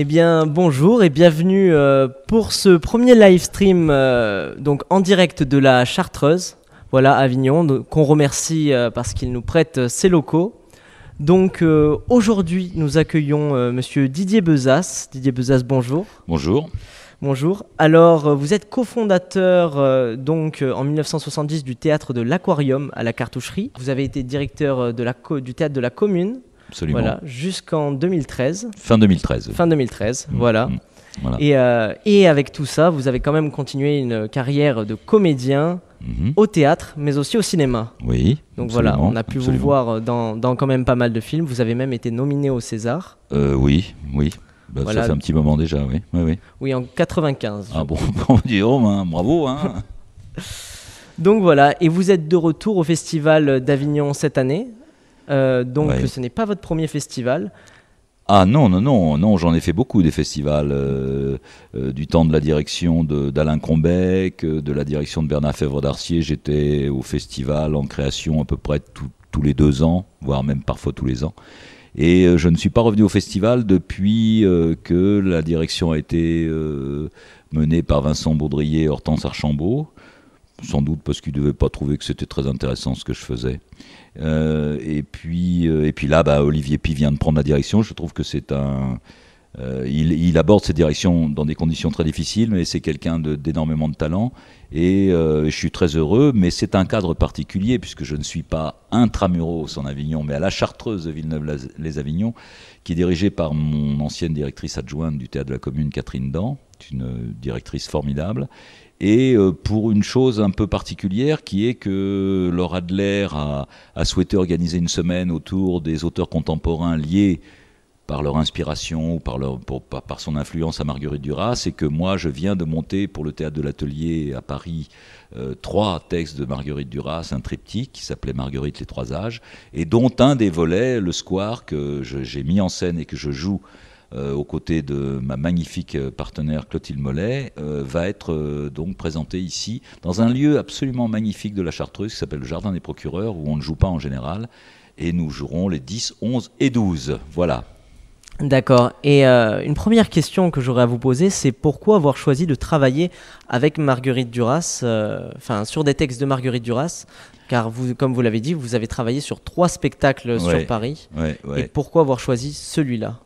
Eh bien, bonjour et bienvenue euh, pour ce premier live stream euh, donc en direct de la Chartreuse, voilà Avignon, qu'on remercie euh, parce qu'il nous prête ses locaux. Donc aujourd'hui, nous accueillons Monsieur Didier Bezas. Didier Bezas, bonjour. Bonjour. Bonjour. Alors, vous êtes cofondateur donc en 1970 du théâtre de l'Aquarium à la Cartoucherie. Vous avez été directeur du théâtre de la Commune Absolument. Voilà, jusqu'en 2013. Fin 2013. Fin 2013, mm. voilà. Mm. Euh, et, avec tout ça, vous avez quand même continué une carrière de comédien mhm. au théâtre, mais aussi au cinéma. Oui. Donc voilà, on a pu vous voir dans, quand même pas mal de films. Vous avez même été nominé au César. Euh, oui, oui. Bah, ça fait un petit moment déjà, oui. Oui, en 95. Ah bon, on hein, bravo. Hein. donc voilà, et vous êtes de retour au Festival d'Avignon cette année euh, donc ce n'est pas votre premier festival. Ah non, non, non, non, j'en ai fait beaucoup des festivals, euh, euh, du temps de la direction d'Alain Combec, de la direction de Bernard Fèvre d'Arcier, j'étais au festival en création à peu près tous les deux ans, voire même parfois tous les ans. Et je ne suis pas revenu au festival depuis que la direction a été menée par Vincent Baudrier et Hortense Archambault, sans doute parce qu'ils ne devaient pas trouver que c'était très intéressant ce que je faisais. Euh, et, puis, euh, et puis là, bah, Olivier Pi vient de prendre la direction. Je trouve que c'est un. Euh, il, aborde cette direction dans des conditions très difficiles, mais c'est quelqu'un d'énormément de, talent. Et je suis très heureux, mais c'est un cadre particulier, puisque je ne suis pas intramuros en Avignon, mais à la Chartreuse de villeneuve les avignons qui est dirigée par mon ancienne directrice adjointe du théâtre de la Commune, Catherine Dant une directrice formidable. Et euh, pour une chose un peu particulière qui est que Laura Adler a, souhaité organiser une semaine autour des auteurs contemporains liés par leur inspiration ou par, leur, par, son influence à Marguerite Duras, et que moi, je viens de monter pour le théâtre de l'atelier à Paris euh, trois textes de Marguerite Duras, un triptyque qui s'appelait Marguerite les trois âges, et dont un des volets, le square, que j'ai mis en scène et que je joue euh, aux côtés de ma magnifique euh, partenaire Clotilde Mollet, euh, va être donc présentée ici, dans un lieu absolument magnifique de la Chartreuse, qui s'appelle le Jardin des Procureurs, où on ne joue pas en général, et nous jouerons les 10, 11 et 12. Voilà. D'accord. Et une première question que j'aurais à vous poser, c'est pourquoi avoir choisi de travailler avec Marguerite Duras, enfin sur des textes de Marguerite Duras, car vous, comme vous l'avez dit, vous avez travaillé sur trois spectacles sur Paris. Et pourquoi avoir choisi celui-là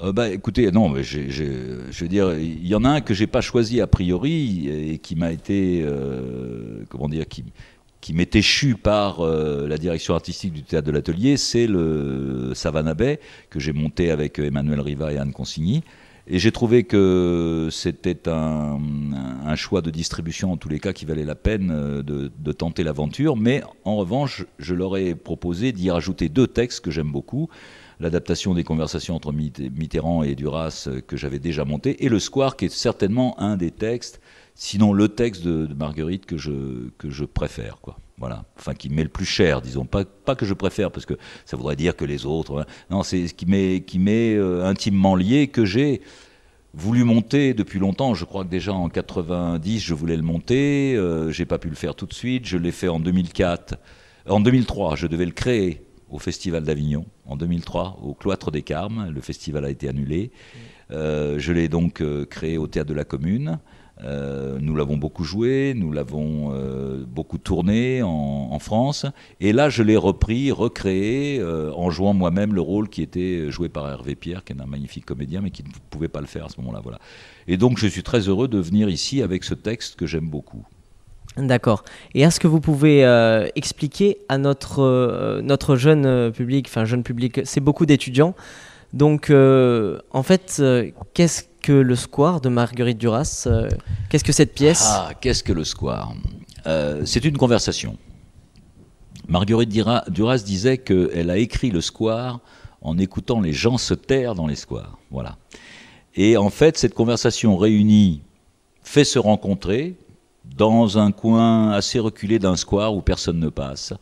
euh, bah, écoutez, non, mais je veux dire, il y en a un que j'ai pas choisi a priori et qui m'a été, euh, comment dire, qui, m'est échu par euh, la direction artistique du théâtre de l'atelier, c'est le Savannah Bay que j'ai monté avec Emmanuel Riva et Anne Consigny. Et j'ai trouvé que c'était un, choix de distribution, en tous les cas, qui valait la peine euh, de, tenter l'aventure. Mais en revanche, je leur ai proposé d'y rajouter deux textes que j'aime beaucoup. L'adaptation des conversations entre Mitterrand et Duras euh, que j'avais déjà monté, et Le Square, qui est certainement un des textes, sinon le texte de, de Marguerite que je, que je préfère. Quoi. Voilà, enfin qui met le plus cher, disons, pas, que je préfère, parce que ça voudrait dire que les autres. Hein. Non, c'est ce qui m'est, euh, intimement lié, que j'ai voulu monter depuis longtemps. Je crois que déjà en 90, je voulais le monter. Euh, j'ai pas pu le faire tout de suite. Je l'ai fait en 2004. Euh, en 2003, je devais le créer au Festival d'Avignon, en 2003, au Cloître des Carmes. Le festival a été annulé. je l'ai donc créé au Théâtre de la Commune. Euh, nous l'avons beaucoup joué, nous l'avons euh, beaucoup tourné en, France. Et là, je l'ai repris, recréé, euh, en jouant moi-même le rôle qui était joué par Hervé Pierre, qui est un magnifique comédien, mais qui ne pouvait pas le faire à ce moment-là. Voilà. Et donc, je suis très heureux de venir ici avec ce texte que j'aime beaucoup. D'accord. Et est-ce que vous pouvez expliquer à notre, notre jeune public, enfin jeune public, c'est beaucoup d'étudiants, donc en fait, qu'est-ce que le square de Marguerite Duras. Euh, qu'est-ce que cette pièce Ah, qu'est-ce que le square euh, C'est une conversation. Marguerite Duras disait qu'elle a écrit le square en écoutant les gens se taire dans les squares. Voilà. Et en fait, cette conversation réunie fait se rencontrer dans un coin assez reculé d'un square où personne ne passe.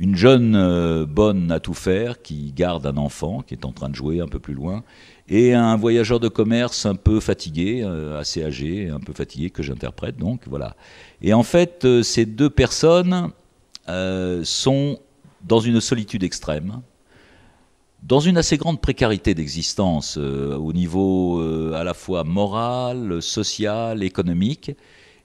Une jeune euh, bonne à tout faire qui garde un enfant qui est en train de jouer un peu plus loin et un voyageur de commerce un peu fatigué, euh, assez âgé, un peu fatigué, que j'interprète donc, voilà. Et en fait, euh, ces deux personnes euh, sont dans une solitude extrême, dans une assez grande précarité d'existence au niveau à la fois moral, social, économique,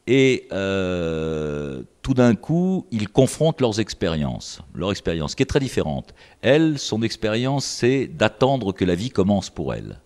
et euh, tout d'un coup, ils confrontent leurs expériences, leur expérience qui est très différente. Elle, son expérience, c'est d'attendre que la vie commence pour elle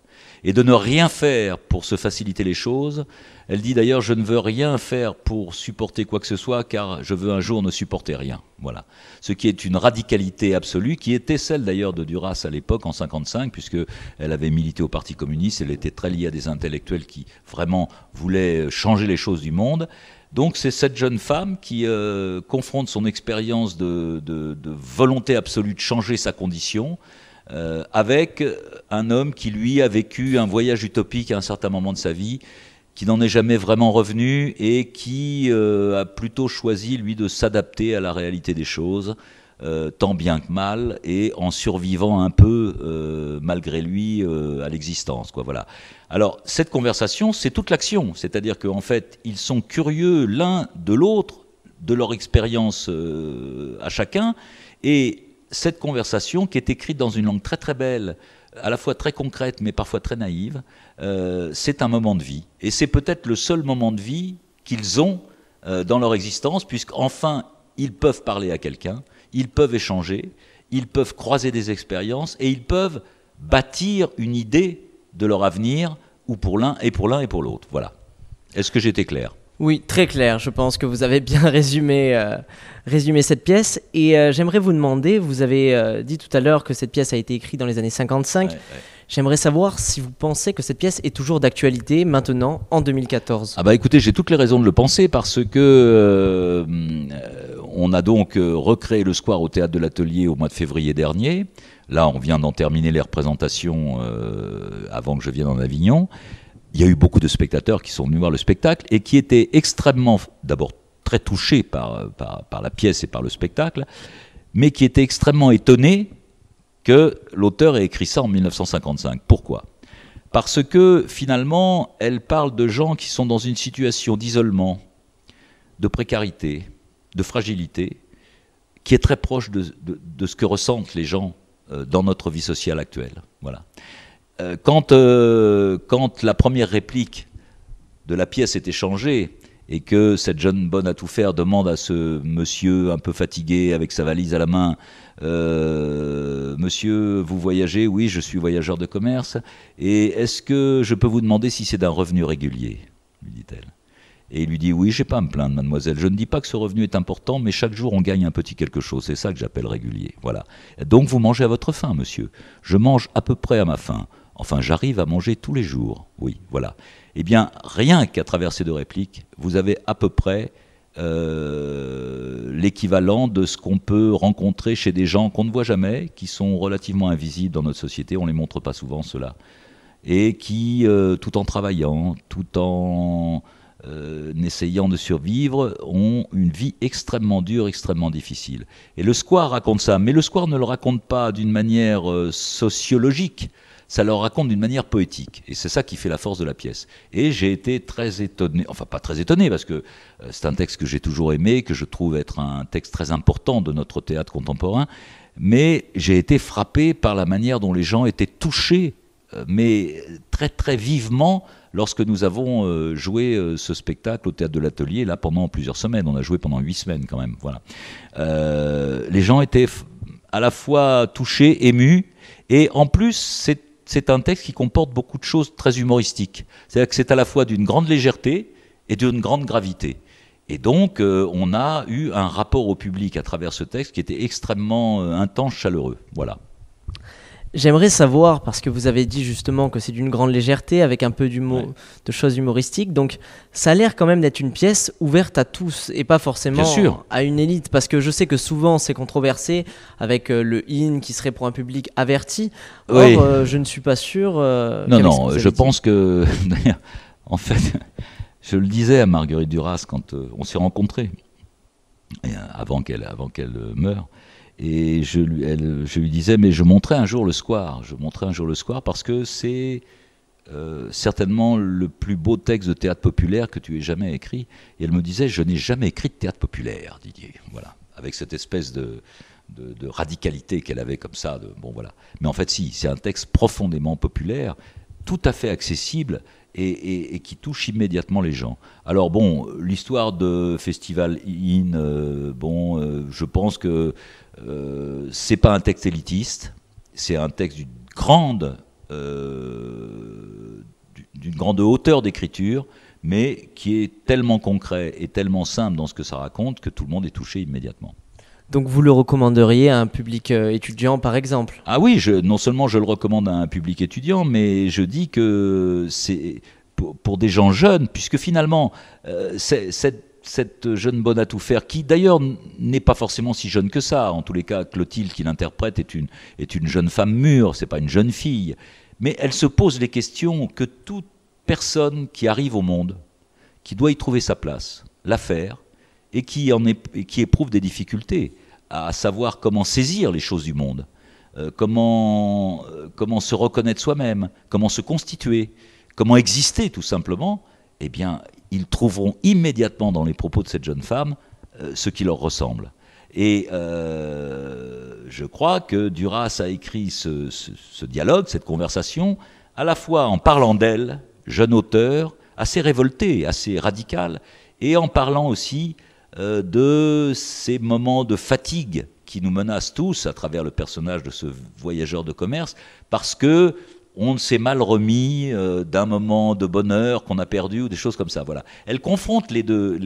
et de ne rien faire pour se faciliter les choses. Elle dit d'ailleurs Je ne veux rien faire pour supporter quoi que ce soit, car je veux un jour ne supporter rien. Voilà. Ce qui est une radicalité absolue, qui était celle d'ailleurs de Duras à l'époque, en 55, puisque elle avait milité au Parti communiste, elle était très liée à des intellectuels qui vraiment voulaient euh, changer les choses du monde. Donc c'est cette jeune femme qui euh, confronte son expérience de volonté absolue de changer sa condition euh, avec un homme qui, lui, a vécu un voyage utopique à un certain moment de sa vie, qui n'en est jamais vraiment revenu et qui euh, a plutôt choisi, lui, de s'adapter à la réalité des choses. Euh, tant bien que mal et en survivant un peu malgré lui à l'existence quoi voilà alors cette conversation c'est toute l'action c'est-à-dire qu'en fait ils sont curieux l'un de l'autre de leur expérience à chacun et cette conversation qui est écrite dans une langue très très belle, à la fois très concrète mais parfois très naïve, euh, c'est un moment de vie. Et c'est peut-être le seul moment de vie qu'ils ont euh, dans leur existence, puisqu'enfin ils peuvent parler à quelqu'un, ils peuvent échanger, ils peuvent croiser des expériences et ils peuvent bâtir une idée de leur avenir, ou pour l'un et pour l'un et pour l'autre. Voilà. Est-ce que j'étais clair oui, très clair. Je pense que vous avez bien résumé, euh, résumé cette pièce. Et euh, j'aimerais vous demander, vous avez euh, dit tout à l'heure que cette pièce a été écrite dans les années 55. J'aimerais savoir si vous pensez que cette pièce est toujours d'actualité maintenant, en 2014. Ah bah écoutez, j'ai toutes les raisons de le penser parce que on a donc recréé le square au théâtre de l'atelier au mois de février dernier. Là, on vient d'en terminer les représentations avant que je vienne en Avignon il y a eu beaucoup de spectateurs qui sont venus voir le spectacle et qui étaient extrêmement, d'abord très touchés par, euh, par, la pièce et par le spectacle, mais qui étaient extrêmement étonnés que l'auteur ait écrit ça en 1955. Pourquoi Parce que finalement, elle parle de gens qui sont dans une situation d'isolement, de précarité, de fragilité, qui est très proche de, de ce que ressentent les gens euh, dans notre vie sociale actuelle. Voilà. Euh, euh, quand, la première réplique de la pièce est échangée et que cette jeune bonne à tout faire demande à ce monsieur un peu fatigué avec sa valise à la main, euh, monsieur, vous voyagez Oui, je suis voyageur de commerce. Et est-ce que je peux vous demander si c'est d'un revenu régulier lui dit-elle. Et il lui dit Oui, j'ai pas à me plaindre, mademoiselle. Je ne dis pas que ce revenu est important, mais chaque jour on gagne un petit quelque chose. C'est ça que j'appelle régulier. Voilà. Donc vous mangez à votre faim, monsieur. Je mange à peu près à ma faim. Enfin, j'arrive à manger tous les jours. Oui, voilà. Eh bien, rien qu'à travers ces deux répliques, vous avez à peu près euh, l'équivalent de ce qu'on peut rencontrer chez des gens qu'on ne voit jamais, qui sont relativement invisibles dans notre société, on ne les montre pas souvent cela, et qui, euh, tout en travaillant, tout en euh, n'essayant de survivre, ont une vie extrêmement dure, extrêmement difficile. Et le Square raconte ça, mais le Square ne le raconte pas d'une manière euh, sociologique, ça le raconte d'une manière poétique. Et c'est ça qui fait la force de la pièce. Et j'ai été très étonné, enfin pas très étonné, parce que euh, c'est un texte que j'ai toujours aimé, que je trouve être un texte très important de notre théâtre contemporain, mais j'ai été frappé par la manière dont les gens étaient touchés, mais très très vivement lorsque nous avons euh, joué euh, ce spectacle au théâtre de l'Atelier, là pendant plusieurs semaines, on a joué pendant huit semaines quand même, voilà. Euh, les gens étaient à la fois touchés, émus, et en plus, c'est un texte qui comporte beaucoup de choses très humoristiques. C'est-à-dire que c'est à la fois d'une grande légèreté et d'une grande gravité. Et donc, on a eu un rapport au public à travers ce texte qui était extrêmement intense, chaleureux. Voilà. J'aimerais savoir, parce que vous avez dit justement que c'est d'une grande légèreté, avec un peu de choses humoristiques, donc ça a l'air quand même d'être une pièce ouverte à tous et pas forcément à une élite, parce que je sais que souvent c'est controversé avec euh, le in qui serait pour un public averti. Or, euh, je ne suis pas sûr. Euh, non, non, je pense que, en fait, je le disais à Marguerite Duras quand on s'est rencontrés, avant qu'elle, avant qu'elle meure. Et je, je lui disais, mais je montrais un jour le square. Je montrais un jour le square parce que c'est euh, certainement le plus beau texte de théâtre populaire que tu aies jamais écrit. Et elle me disait, je n'ai jamais écrit de théâtre populaire, Didier. Voilà. Avec cette espèce de, de, radicalité qu'elle avait comme ça. De, bon, voilà. Mais en fait, si, c'est un texte profondément populaire, tout à fait accessible et, qui touche immédiatement les gens. Alors bon, l'histoire de Festival In, euh, bon, euh, je pense que euh, c'est pas un texte élitiste, c'est un texte d'une grande, euh, d'une grande hauteur d'écriture, mais qui est tellement concret et tellement simple dans ce que ça raconte que tout le monde est touché immédiatement. Donc vous le recommanderiez à un public euh, étudiant, par exemple Ah oui, non seulement je le recommande à un public étudiant, mais je dis que c'est pour, des gens jeunes, puisque finalement, cette, cette jeune bonne à tout faire, qui d'ailleurs n'est pas forcément si jeune que ça, en tous les cas, Clotilde qui l'interprète est une, jeune femme mûre, ce n'est pas une jeune fille, mais elle se pose les questions que toute personne qui arrive au monde, qui doit y trouver sa place, la faire, et qui, éprouve des difficultés à savoir comment saisir les choses du monde, euh, euh, comment se reconnaître soi-même, comment se constituer, comment exister tout simplement, eh bien, ils trouveront immédiatement dans les propos de cette jeune femme euh, ce qui leur ressemble. Et euh, je crois que Duras a écrit ce, dialogue, cette conversation, à la fois en parlant d'elle, jeune auteur, assez révolté, assez radical, et en parlant aussi euh, de ces moments de fatigue qui nous menacent tous à travers le personnage de ce voyageur de commerce, parce que on s'est mal remis euh, d'un moment de bonheur qu'on a perdu ou des choses comme ça. Voilà. Elle confronte les deux,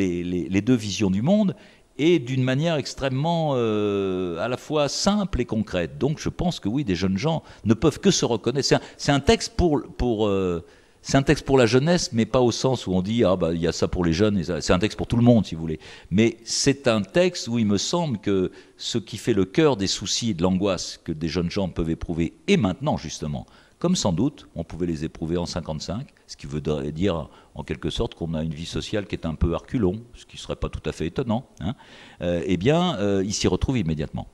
visions du monde et d'une manière extrêmement euh, à la fois simple et concrète. Donc je pense que oui, des jeunes gens ne peuvent que se reconnaître. C'est un, texte pour... Euh, c'est un texte pour la jeunesse, mais pas au sens où on dit ah bah il y a ça pour les jeunes. C'est un texte pour tout le monde, si vous voulez. Mais c'est un texte où il me semble que ce qui fait le cœur des soucis et de l'angoisse que des jeunes gens peuvent éprouver et maintenant justement, comme sans doute on pouvait les éprouver en 55, ce qui veut dire en quelque sorte qu'on a une vie sociale qui est un peu arculon, ce qui ne serait pas tout à fait étonnant, hein. euh, eh bien, euh, il ils s'y retrouvent immédiatement.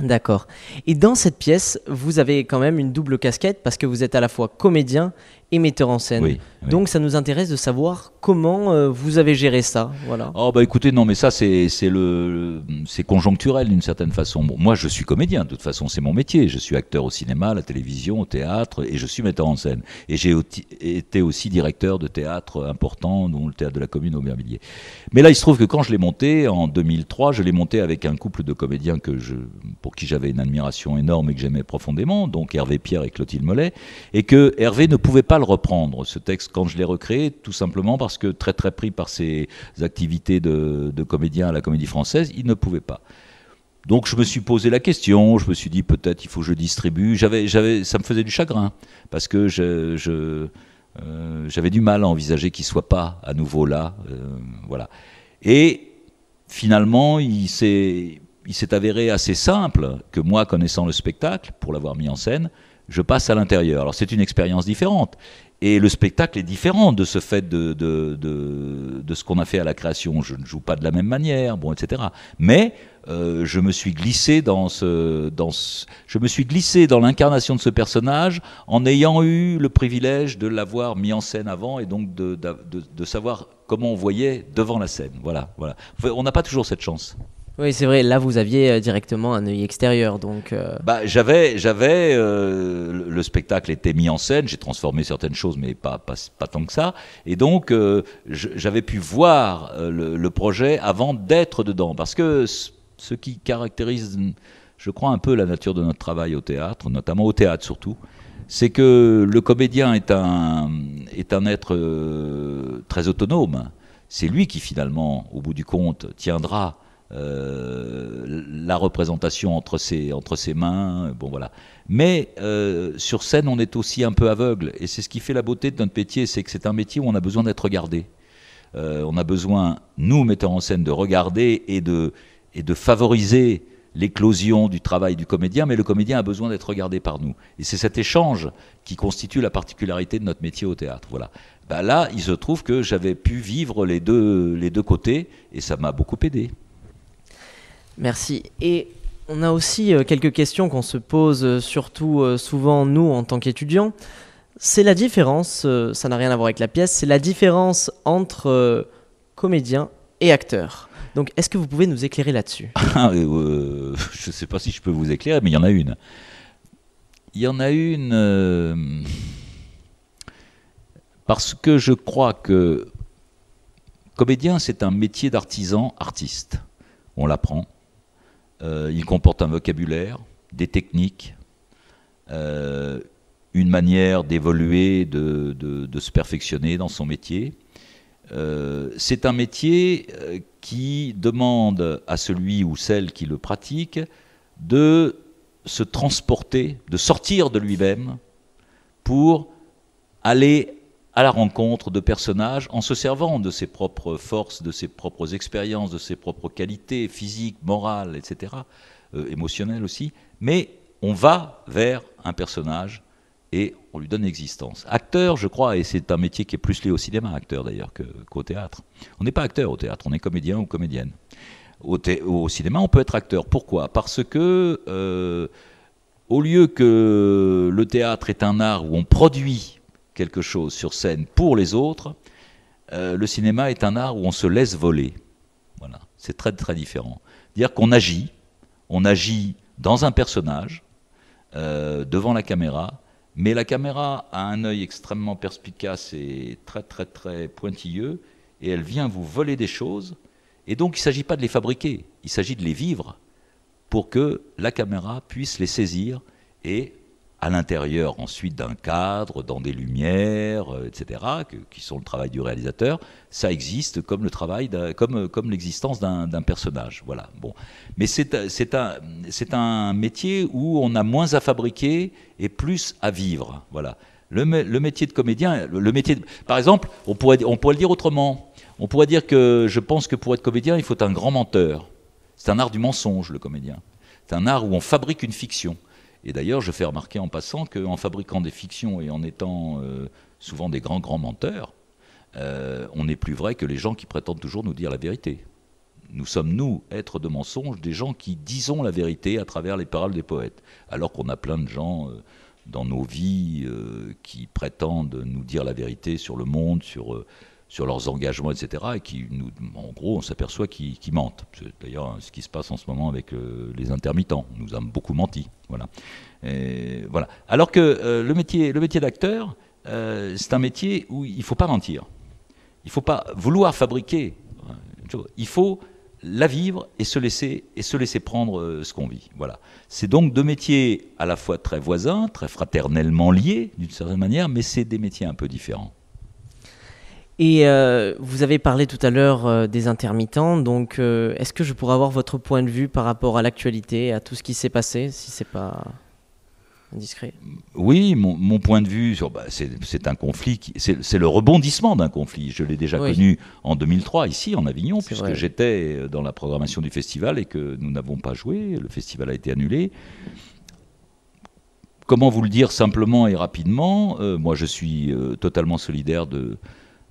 D'accord. Et dans cette pièce, vous avez quand même une double casquette parce que vous êtes à la fois comédien et metteur en scène. Donc ça nous intéresse de savoir comment euh, vous avez géré ça. Voilà. Oh, bah écoutez, non mais ça c'est le, conjoncturel d'une certaine façon. moi je suis comédien, de toute façon c'est mon métier. Je suis acteur au cinéma, à la télévision, au théâtre et je suis metteur en scène. Et j'ai été aussi directeur de théâtre important, dont le théâtre de la commune au Mervilliers. Mais là il se trouve que quand je l'ai monté en 2003, je l'ai monté avec un couple de comédiens que je, pour qui j'avais une admiration énorme et que j'aimais profondément, donc Hervé Pierre et Clotilde Mollet, et que Hervé ne pouvait pas reprendre, ce texte, quand je l'ai recréé, tout simplement parce que très très pris par ses activités de, comédien à la comédie française, il ne pouvait pas. Donc je me suis posé la question, je me suis dit peut-être il faut que je distribue. J'avais, j'avais, ça me faisait du chagrin parce que je, euh, j'avais du mal à envisager qu'il soit pas à nouveau là, euh, voilà. Et finalement, il il s'est avéré assez simple que moi, connaissant le spectacle, pour l'avoir mis en scène, je passe à l'intérieur. Alors c'est une expérience différente. Et le spectacle est différent de ce fait de, de, ce qu'on a fait à la création. Je ne joue pas de la même manière, bon, etc. Mais euh, je me suis glissé dans ce, dans je me suis glissé dans l'incarnation de ce personnage en ayant eu le privilège de l'avoir mis en scène avant et donc de, de savoir comment on voyait devant la scène. Voilà, voilà. On n'a pas toujours cette chance. Oui, c'est vrai. Là, vous aviez euh, directement un œil extérieur, donc. Euh. Bah, j'avais, j'avais euh, le spectacle était mis en scène. J'ai transformé certaines choses, mais pas pas, pas tant que ça. Et donc, j'avais pu voir le, le, projet avant d'être dedans, parce que ce qui caractérise, je crois, un peu la nature de notre travail au théâtre, notamment au théâtre surtout, c'est que le comédien est un est un être très autonome. C'est lui qui finalement, au bout du compte, tiendra euh, la représentation entre ses, entre ses mains, bon voilà. Mais euh, sur scène, on est aussi un peu aveugle, et c'est ce qui fait la beauté de notre métier, c'est que c'est un métier où on a besoin d'être regardé. Euh, on a besoin, nous, metteurs en scène, de regarder et de, et de favoriser l'éclosion du travail du comédien, mais le comédien a besoin d'être regardé par nous. Et c'est cet échange qui constitue la particularité de notre métier au théâtre. Voilà. Bah là, il se trouve que j'avais pu vivre les deux, les deux côtés, et ça m'a beaucoup aidé. Merci. Et on a aussi euh, quelques questions qu'on se pose euh, surtout euh, souvent nous en tant qu'étudiants. C'est la différence, ça n'a rien à voir avec la pièce, c'est la différence entre comédien et acteur. Donc est-ce que vous pouvez nous éclairer là-dessus ah, Je ne sais pas si je peux vous éclairer, mais il y en a une. Il y en a une parce que je crois que comédien, c'est un métier d'artisan artiste. On l'apprend euh, il comporte un vocabulaire, des techniques, euh, une manière d'évoluer, de, se perfectionner dans son métier. Euh, c'est un métier qui demande à celui ou celle qui le pratique de se transporter, de sortir de lui-même pour aller à la rencontre de personnages en se servant de ses propres forces, de ses propres expériences, de ses propres qualités physiques, morales, etc., euh, émotionnelles aussi, mais on va vers un personnage et on lui donne existence. Acteur, je crois, et c'est un métier qui est plus lié au cinéma, acteur d'ailleurs, qu'au théâtre. On n'est pas acteur au théâtre, on est comédien ou comédienne. Au, au cinéma, on peut être acteur. Pourquoi Parce que, euh, au lieu que le théâtre est un art où on produit quelque chose sur scène pour les autres, euh, le cinéma est un art où on se laisse voler. Voilà, c'est très très différent. Dire qu'on agit, on agit dans un personnage, euh, devant la caméra, mais la caméra a un œil extrêmement perspicace et très très très pointilleux, et elle vient vous voler des choses, et donc il ne s'agit pas de les fabriquer, il s'agit de les vivre pour que la caméra puisse les saisir et à l'intérieur ensuite d'un cadre, dans des lumières, euh, etc., qui sont le travail du réalisateur, ça existe comme le travail, comme, euh, comme l'existence d'un personnage. Voilà. Bon. Mais c'est euh, un, un métier où on a moins à fabriquer et plus à vivre. Voilà. Le, métier de comédien, le métier par exemple, on pourrait, on pourrait le dire autrement. On pourrait dire que je pense que pour être comédien, il faut un grand menteur. C'est un art du mensonge, le comédien. C'est un art où on fabrique une fiction. Et d'ailleurs, je fais remarquer en passant qu'en fabriquant des fictions et en étant euh, souvent des grands, grands menteurs, euh, on n'est plus vrai que les gens qui prétendent toujours nous dire la vérité. Nous sommes, nous, êtres de mensonges, des gens qui disons la vérité à travers les paroles des poètes, alors qu'on a plein de gens euh, dans nos vies qui prétendent nous dire la vérité sur le monde, sur sur leurs engagements, etc., et qui nous, en gros, on s'aperçoit qu'ils mentent. C'est d'ailleurs hein, ce qui se passe en ce moment avec euh, les intermittents. nous avons beaucoup menti, voilà. voilà. Alors que euh, le métier, le métier d'acteur, euh, c'est un métier où il ne faut pas mentir. Il ne faut pas vouloir fabriquer. Il faut la vivre et se laisser et se laisser prendre ce qu'on vit. Voilà. C'est donc deux métiers à la fois très voisins, très fraternellement liés d'une certaine manière, mais c'est des métiers un peu différents. Et euh, vous avez parlé tout à l'heure euh, des intermittents, donc euh, est-ce que je pourrais avoir votre point de vue par rapport à l'actualité, à tout ce qui s'est passé, si ce n'est pas indiscret Oui, mon, point de vue, bah, c'est un conflit, c'est le rebondissement d'un conflit. Je l'ai déjà connu en 2003 ici, en Avignon, puisque j'étais dans la programmation du festival et que nous n'avons pas joué, le festival a été annulé comment vous le dire simplement et rapidement Moi, je suis totalement solidaire de,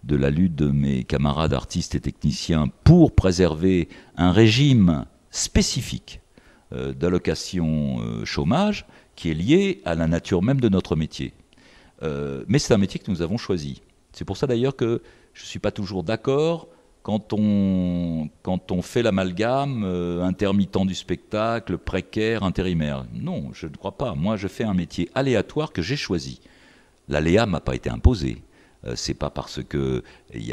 de la lutte de mes camarades artistes et techniciens pour préserver un régime spécifique euh, d'allocation euh, chômage qui est lié à la nature même de notre métier. Euh, mais c'est un métier que nous avons choisi. C'est pour ça d'ailleurs que je ne suis pas toujours d'accord quand on, quand on fait l'amalgame intermittent du spectacle, précaire, intérimaire. Non, je ne crois pas. Moi, je fais un métier aléatoire que j'ai choisi. L'aléa m'a pas été imposé. Euh, c'est pas parce que il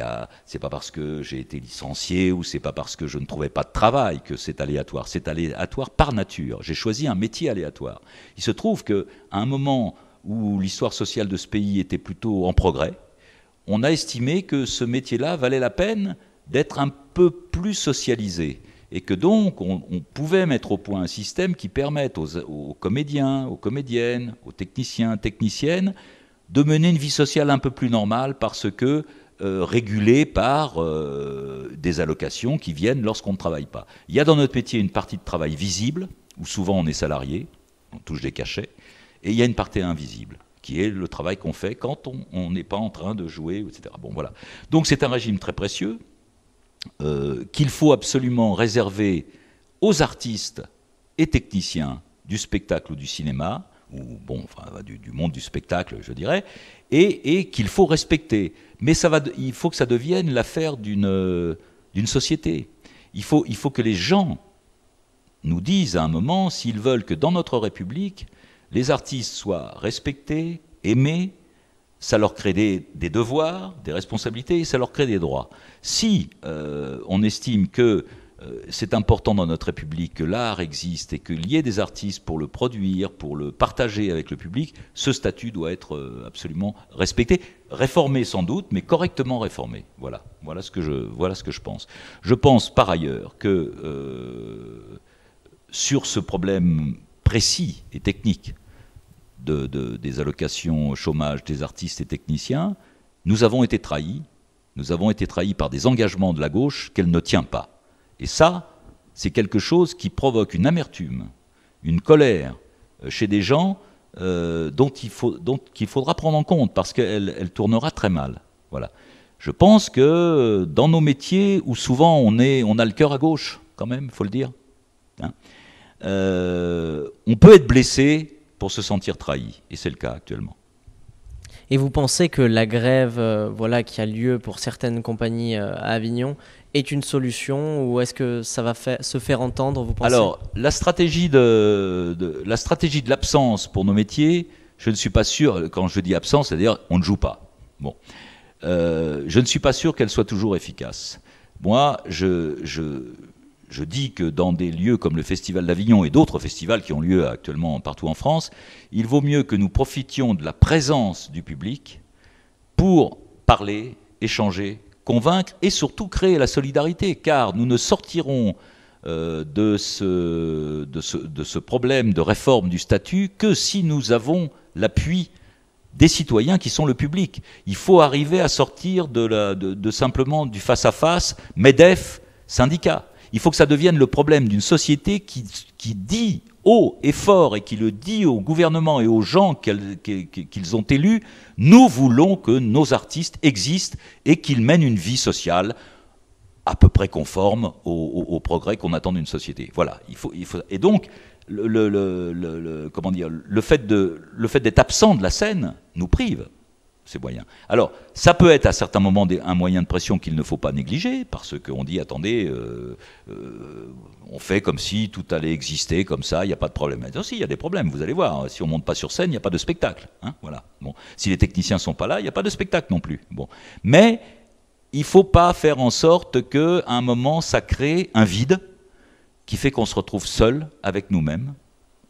pas parce que j'ai été licencié ou c'est pas parce que je ne trouvais pas de travail que c'est aléatoire. C'est aléatoire par nature. J'ai choisi un métier aléatoire. Il se trouve que à un moment où l'histoire sociale de ce pays était plutôt en progrès, on a estimé que ce métier-là valait la peine d'être un peu plus socialisé et que donc on, pouvait mettre au point un système qui permette aux comédiens, aux comédiennes, aux techniciens, techniciennes de mener une vie sociale un peu plus normale parce que euh, régulée par euh, des allocations qui viennent lorsqu'on ne travaille pas. Il y a dans notre métier une partie de travail visible, où souvent on est salarié, on touche des cachets, et il y a une partie invisible, qui est le travail qu'on fait quand on n'est pas en train de jouer, etc. Bon, voilà. Donc c'est un régime très précieux, euh, qu'il faut absolument réserver aux artistes et techniciens du spectacle ou du cinéma, bon, du, monde du spectacle, je dirais, et, qu'il faut respecter. Mais ça va, il faut que ça devienne l'affaire euh, d'une société. Il faut, il faut que les gens nous disent à un moment s'ils veulent que dans notre République, les artistes soient respectés, aimés, ça leur crée des, devoirs, des responsabilités, et ça leur crée des droits. Si euh, on estime que euh, c'est important dans notre République que l'art existe et qu'il y ait des artistes pour le produire, pour le partager avec le public, ce statut doit être euh, absolument respecté, réformé sans doute, mais correctement réformé. Voilà, voilà ce que je, voilà ce que je pense. Je pense par ailleurs que euh, sur ce problème précis et technique de, des allocations au chômage des artistes et techniciens, nous avons été trahis. Nous avons été trahis par des engagements de la gauche qu'elle ne tient pas et ça, c'est quelque chose qui provoque une amertume, une colère euh, chez des gens euh, dont il faut, dont, qu'il faudra prendre en compte parce qu'elle elle tournera très mal. Voilà. Je pense que euh, dans nos métiers où souvent on, est, on a le cœur à gauche, quand même, faut le dire, hein, on peut être blessé pour se sentir trahi, et c'est le cas actuellement. Et vous pensez que la grève, voilà, qui a lieu pour certaines compagnies à Avignon, est une solution ou est-ce que ça va se faire entendre, vous pensez Alors, la stratégie de, la stratégie de l'absence pour nos métiers, je ne suis pas sûr, quand je dis absence, c'est-à-dire on ne joue pas. Bon. Euh, je ne suis pas sûr qu'elle soit toujours efficace. Moi, je, je, je dis que dans des lieux comme le Festival d'Avignon et d'autres festivals qui ont lieu actuellement partout en France, il vaut mieux que nous profitions de la présence du public pour parler, échanger, convaincre et surtout créer la solidarité, car nous ne sortirons euh, de, ce, problème de réforme du statut que si nous avons l'appui des citoyens qui sont le public. Il faut arriver à sortir de, simplement du face-à-face MEDEF, syndicat. Il faut que ça devienne le problème d'une société qui, qui dit haut et fort et qui le dit au gouvernement et aux gens qu'ils ont élus, nous voulons que nos artistes existent et qu'ils mènent une vie sociale à peu près conforme au, progrès qu'on attend d'une société. Voilà. il faut, et donc, le, le comment dire, le fait d'être absent de la scène nous prive ces moyens. Alors, ça peut être à certains moments un moyen de pression qu'il ne faut pas négliger, parce qu'on dit, attendez, euh, euh, on fait comme si tout allait exister, comme ça, il n'y a pas de problème. Mais si, il y a des problèmes, vous allez voir. Si on ne monte pas sur scène, il n'y a pas de spectacle. Hein, voilà. bon. Si les techniciens ne sont pas là, il n'y a pas de spectacle non plus. Mais il ne faut pas faire en sorte qu'à un moment, ça crée un vide qui fait qu'on se retrouve seul avec nous-mêmes,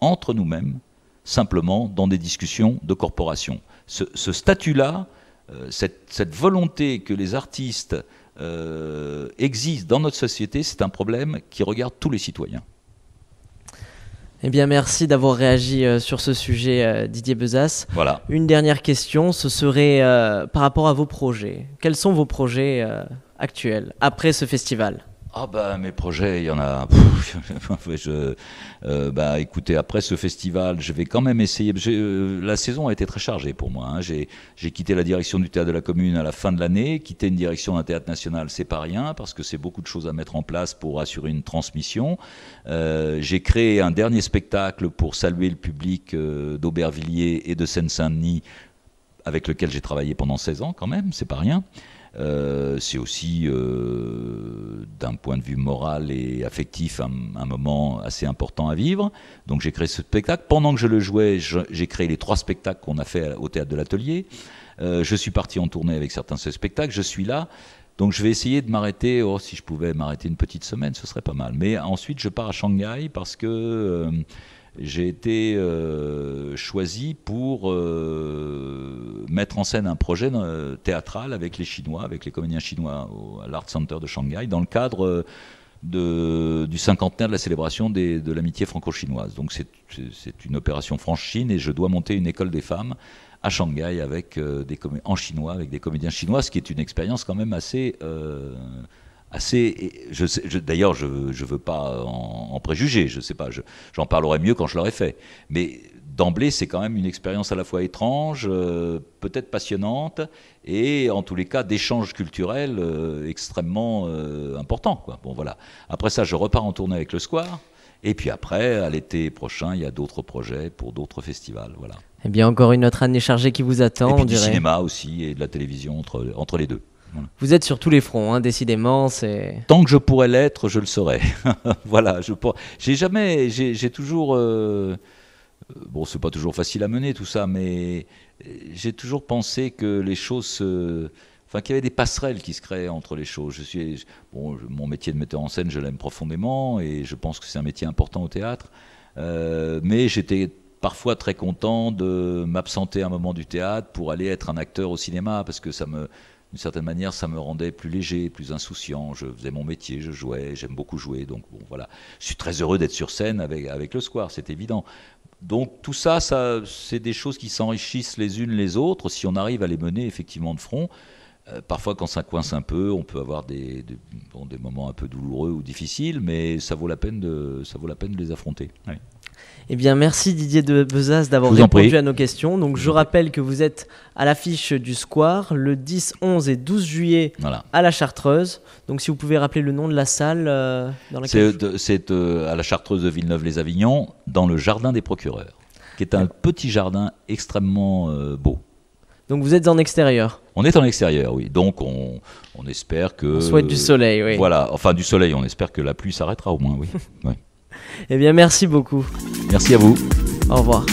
entre nous-mêmes, simplement dans des discussions de corporation ce, statut-là, euh, cette, volonté que les artistes euh, existent dans notre société, c'est un problème qui regarde tous les citoyens. Eh bien, merci d'avoir réagi euh, sur ce sujet, Didier Bezas. Voilà. Une dernière question, ce serait par rapport à vos projets. Quels sont vos projets actuels après ce festival ah ben mes projets, il y en a. je, euh, bah, écoutez, après ce festival, je vais quand même essayer. Euh, la saison a été très chargée pour moi. Hein. J'ai quitté la direction du théâtre de la commune à la fin de l'année. Quitter une direction d'un théâtre national, c'est pas rien parce que c'est beaucoup de choses à mettre en place pour assurer une transmission. Euh, j'ai créé un dernier spectacle pour saluer le public d'Aubervilliers et de Seine-Saint-Denis avec lequel j'ai travaillé pendant 16 ans quand même, c'est pas rien. Euh, c'est aussi, euh, d'un point de vue moral et affectif, un, moment assez important à vivre. Donc j'ai créé ce spectacle. Pendant que je le jouais, j'ai créé les trois spectacles qu'on a fait au théâtre de l'atelier. Euh, je suis parti en tournée avec certains de ces spectacles. Je suis là. Donc je vais essayer de m'arrêter. Oh, si je pouvais m'arrêter une petite semaine, ce serait pas mal. Mais ensuite, je pars à Shanghai parce que j'ai été euh, choisi pour euh, mettre en scène un projet euh, théâtral avec les Chinois, avec les comédiens chinois à l'Art Center de Shanghai, dans le cadre du cinquantenaire de la célébration de l'amitié franco-chinoise. Donc c'est une opération France-Chine et je dois monter une école des femmes à Shanghai avec, des en chinois avec des comédiens chinois, ce qui est une expérience quand même assez assez. Je, je D'ailleurs, je ne veux pas en, préjuger, je sais pas, j'en parlerai mieux quand je l'aurai fait. Mais d'emblée, c'est quand même une expérience à la fois étrange, euh, peut-être passionnante, et en tous les cas d'échanges culturels euh, extrêmement euh, importants. Bon, voilà. Après ça, je repars en tournée avec le Square. Et puis après, à l'été prochain, il y a d'autres projets pour d'autres festivals. Voilà. Eh bien, encore une autre année chargée qui vous attend. Et puis du cinéma aussi et de la télévision entre, entre les deux. Vous êtes sur tous les fronts, hein, décidément. C'est... Tant que je pourrais l'être, je le serai. voilà, je j'ai jamais, j'ai, toujours. Euh... Bon, c'est pas toujours facile à mener tout ça, mais euh, j'ai toujours pensé que les choses. Enfin, qu'il y avait des passerelles qui se créaient entre les choses. Je suis, bon, mon métier de metteur en scène, je l'aime profondément et je pense que c'est un métier important au théâtre. Euh, mais j'étais parfois très content de m'absenter un moment du théâtre pour aller être un acteur au cinéma parce que ça me d'une certaine manière, ça me rendait plus léger, plus insouciant. Je faisais mon métier, je jouais, j'aime beaucoup jouer. Donc, bon, voilà. Je suis très heureux d'être sur scène avec, avec le Square, c'est évident. Donc, tout ça, ça c'est des choses qui s'enrichissent les unes les autres si on arrive à les mener effectivement de front. Euh, parfois, quand ça coince un peu, on peut avoir des, moments un peu douloureux ou difficiles, mais ça vaut la peine de, ça vaut la peine de les affronter. Eh bien, merci Didier de Bezas d'avoir répondu à nos questions. Donc, je rappelle que vous êtes à l'affiche du Square le 10, 11 et 12 juillet à la Chartreuse. Donc, si vous pouvez rappeler le nom de la salle euh, dans laquelle. C'est euh, à la Chartreuse de Villeneuve-les-Avignon, dans le Jardin des procureurs, qui est un petit jardin extrêmement euh, beau. Donc vous êtes en extérieur. On est en extérieur, oui. Donc on, espère que. On souhaite du soleil, oui. Voilà, enfin du soleil, on espère que la pluie s'arrêtera au moins, oui. Eh bien, merci beaucoup. Merci à vous. Au revoir.